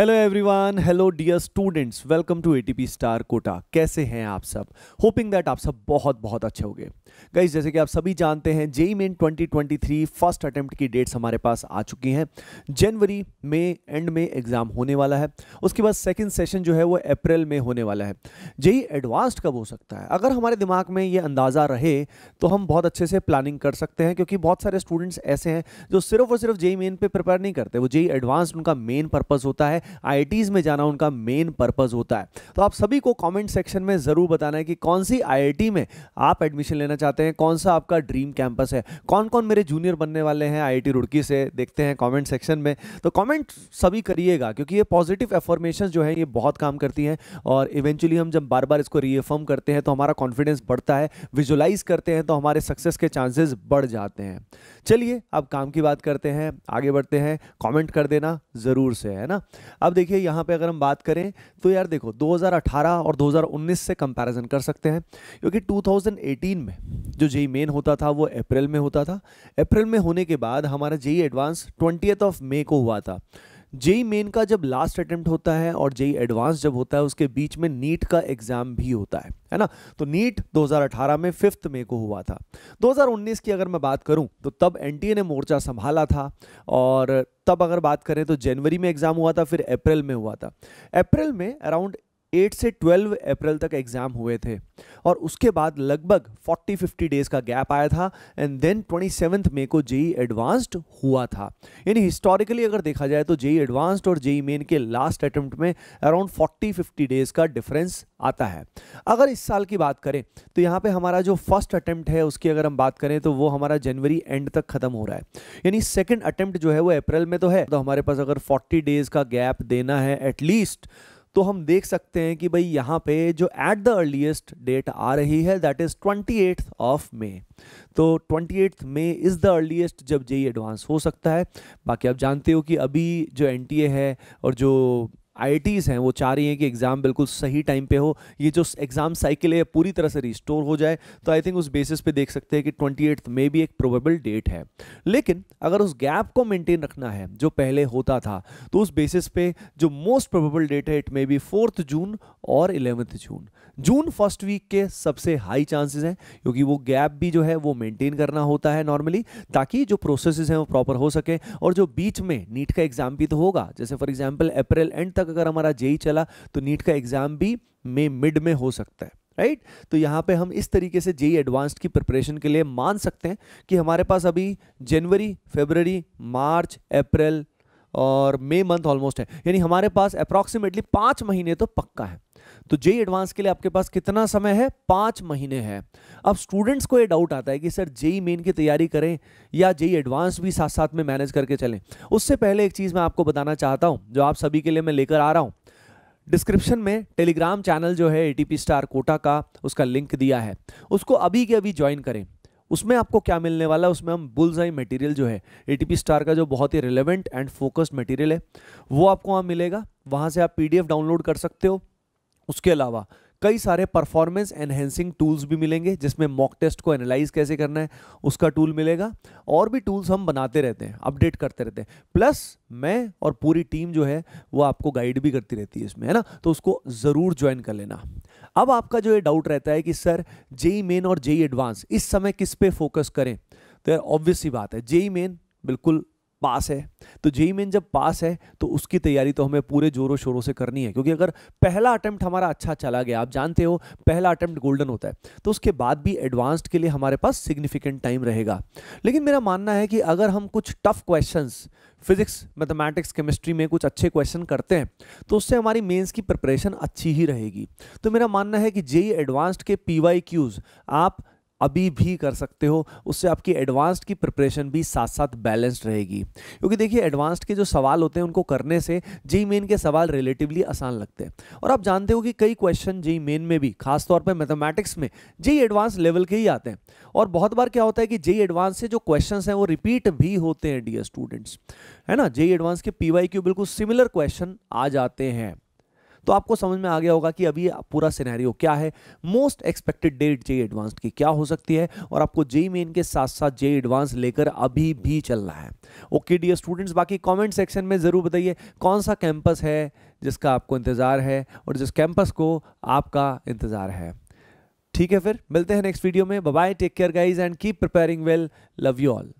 Hello everyone hello dear students welcome to ATP star Kota कैसे हैं आप सब होपिंग दैट आप सब बहुत बहुत अच्छे होंगे गाइज जैसे कि आप सभी जानते हैं जेई मेन 2023 फर्स्ट अटेम्प्ट की डेट्स हमारे पास आ चुकी हैं जनवरी में एंड में एग्ज़ाम होने वाला है उसके बाद सेकंड सेशन जो है वो अप्रैल में होने वाला है जेई एडवांस्ड कब हो सकता है अगर हमारे दिमाग में ये अंदाज़ा रहे तो हम बहुत अच्छे से प्लानिंग कर सकते हैं क्योंकि बहुत सारे स्टूडेंट्स ऐसे हैं जो सिर्फ और सिर्फ जेई मेन पर प्रिपेयर नहीं करते वो जेई एडवांस्ड उनका मेन पर्पज़ होता है आई में जाना उनका मेन पर्पज़ होता है तो आप सभी को कॉमेंट सेक्शन में ज़रूर बताना है कि कौन सी आई में आप एडमिशन लेना चाहते हैं कौन सा आपका ड्रीम कैंपस है कौन कौन मेरे जूनियर बनने वाले हैं आईआईटी रुड़की से देखते हैं कमेंट सेक्शन में तो कमेंट सभी करिएगा क्योंकि ये पॉजिटिव एफॉर्मेशन जो है ये बहुत काम करती हैं और इवेंचुअली हम जब बार बार इसको रीएफर्म करते हैं तो हमारा कॉन्फिडेंस बढ़ता है विजुलाइज करते हैं तो हमारे सक्सेस के चांसेस बढ़ जाते हैं चलिए अब काम की बात करते हैं आगे बढ़ते हैं कमेंट कर देना ज़रूर से है ना अब देखिए यहाँ पे अगर हम बात करें तो यार देखो 2018 और 2019 से कंपैरिजन कर सकते हैं क्योंकि 2018 में जो जेई मेन होता था वो अप्रैल में होता था अप्रैल में होने के बाद हमारा JEE advance twenty of May को हुआ था जेई मेन का जब लास्ट अटेम्प्ट होता है और जेई एडवांस जब होता है उसके बीच में नीट का एग्जाम भी होता है है ना तो नीट 2018 में फिफ्थ मे को हुआ था 2019 की अगर मैं बात करूं तो तब एनटीए ने मोर्चा संभाला था और तब अगर बात करें तो जनवरी में एग्जाम हुआ था फिर अप्रैल में हुआ था अप्रैल में अराउंड एट से ट्वेल्व अप्रैल तक एग्ज़ाम हुए थे और उसके बाद लगभग फोर्टी फिफ्टी डेज़ का गैप आया था and then twenty seven May को जेई एडवांस्ड हुआ था यानी हिस्टोरिकली अगर देखा जाए तो जेई एडवांस्ड और जेई मेन के लास्ट अटेम्प्ट में अराउंड फोर्टी फिफ्टी डेज़ का डिफरेंस आता है अगर इस साल की बात करें तो यहाँ पे हमारा जो फर्स्ट अटैम्प्ट है उसकी अगर हम बात करें तो वो हमारा जनवरी एंड तक ख़त्म हो रहा है यानी सेकेंड अटैम्प्ट जो है वो अप्रैल में तो है तो हमारे पास अगर फोर्टी डेज़ का गैप देना है एटलीस्ट तो हम देख सकते हैं कि भाई यहाँ पे जो एट द अर्लीस्ट डेट आ रही है that is twenty eighth of May तो twenty eighth May is the earliest जब जेई एडवांस हो सकता है बाकी आप जानते हो कि अभी जो एन है और जो आई हैं वो चाह रही हैं कि एग्ज़ाम बिल्कुल सही टाइम पे हो ये जो एग्ज़ाम साइकिल है पूरी तरह से रिस्टोर हो जाए तो आई थिंक उस बेसिस पे देख सकते हैं कि ट्वेंटी मे भी एक प्रोबेबल डेट है लेकिन अगर उस गैप को मेंटेन रखना है जो पहले होता था तो उस बेसिस पे जो मोस्ट प्रोबेबल डेट है it may be fourth June और eleventh June June first week के सबसे हाई चांसेस हैं क्योंकि वो गैप भी जो है वो मेंटेन करना होता है नॉर्मली ताकि जो प्रोसेसेस हैं वो प्रॉपर हो सके और जो बीच में नीट का एग्जाम भी तो होगा जैसे फॉर एग्जाम्पल अप्रैल एंड तक अगर हमारा जेई चला तो नीट का एग्जाम भी मे मिड में हो सकता है राइट right? तो यहाँ पे हम इस तरीके से जेई एडवांस्ड की प्रिपरेशन के लिए मान सकते हैं कि हमारे पास अभी जनवरी फेबररी मार्च अप्रैल और मई मंथ ऑलमोस्ट है यानी हमारे पास अप्रॉक्सीमेटली पाँच महीने तो पक्का है तो जे एडवांस के लिए आपके पास कितना समय है पांच महीने है अब स्टूडेंट्स को ये डाउट आता है कि सर जेई मेन की तैयारी करें या जेई एडवांस भी साथ साथ में मैनेज करके चलें उससे पहले एक चीज़ मैं आपको बताना चाहता हूं जो आप सभी के लिए मैं लेकर आ रहा हूं डिस्क्रिप्शन में टेलीग्राम चैनल जो है ए स्टार कोटा का उसका लिंक दिया है उसको अभी के अभी ज्वाइन करें उसमें आपको क्या मिलने वाला है उसमें हम बुल्स आई मटेरियल जो है ए स्टार का जो बहुत ही रिलेवेंट एंड फोकस्ड मटेरियल है वो आपको वहाँ मिलेगा वहाँ से आप पीडीएफ डाउनलोड कर सकते हो उसके अलावा कई सारे परफॉर्मेंस एनहेंसिंग टूल्स भी मिलेंगे जिसमें मॉक टेस्ट को एनालाइज कैसे करना है उसका टूल मिलेगा और भी टूल्स हम बनाते रहते हैं अपडेट करते रहते हैं प्लस मैं और पूरी टीम जो है वो आपको गाइड भी करती रहती है इसमें है ना तो उसको ज़रूर ज्वाइन कर लेना अब आपका जो ये डाउट रहता है कि सर जेई मेन e और जेई एडवांस e इस समय किस पे फोकस करें तो ऑब्वियस सी बात है जेई मेन e बिल्कुल पास है तो जेई मेन जब पास है तो उसकी तैयारी तो हमें पूरे जोरों शोरों से करनी है क्योंकि अगर पहला अटैम्प्ट हमारा अच्छा चला गया आप जानते हो पहला अटैम्प्ट गोल्डन होता है तो उसके बाद भी एडवांस्ड के लिए हमारे पास सिग्निफिकेंट टाइम रहेगा लेकिन मेरा मानना है कि अगर हम कुछ tough question physics mathematics chemistry में कुछ अच्छे क्वेश्चन करते हैं तो उससे हमारी मेन्स की प्रिपरेशन अच्छी ही रहेगी तो मेरा मानना है कि जेई एडवांस्ड के पी आप अभी भी कर सकते हो उससे आपकी एडवांस्ड की प्रिपरेशन भी साथ साथ बैलेंस्ड रहेगी क्योंकि देखिए एडवांस्ड के जो सवाल होते हैं उनको करने से जी मेन के सवाल रिलेटिवली आसान लगते हैं और आप जानते हो कि कई क्वेश्चन जी मेन में भी खासतौर पर मैथमेटिक्स में जी एडवांस लेवल के ही आते हैं और बहुत बार क्या होता है कि जे एडवांस से जो क्वेश्चन हैं वो रिपीट भी होते हैं डी स्टूडेंट्स है ना जे एडवांस के पी बिल्कुल सिमिलर क्वेश्चन आ जाते हैं तो आपको समझ में आ गया होगा कि अभी पूरा सिनेरियो क्या है most expected date JEE advance की क्या हो सकती है और आपको जे मेन के साथ साथ जे एडवांस लेकर अभी भी चलना है ओके डी स्टूडेंट्स बाकी कमेंट सेक्शन में ज़रूर बताइए कौन सा कैंपस है जिसका आपको इंतज़ार है और जिस कैंपस को आपका इंतज़ार है ठीक है फिर मिलते हैं नेक्स्ट वीडियो में bye take care guys and keep preparing well love you all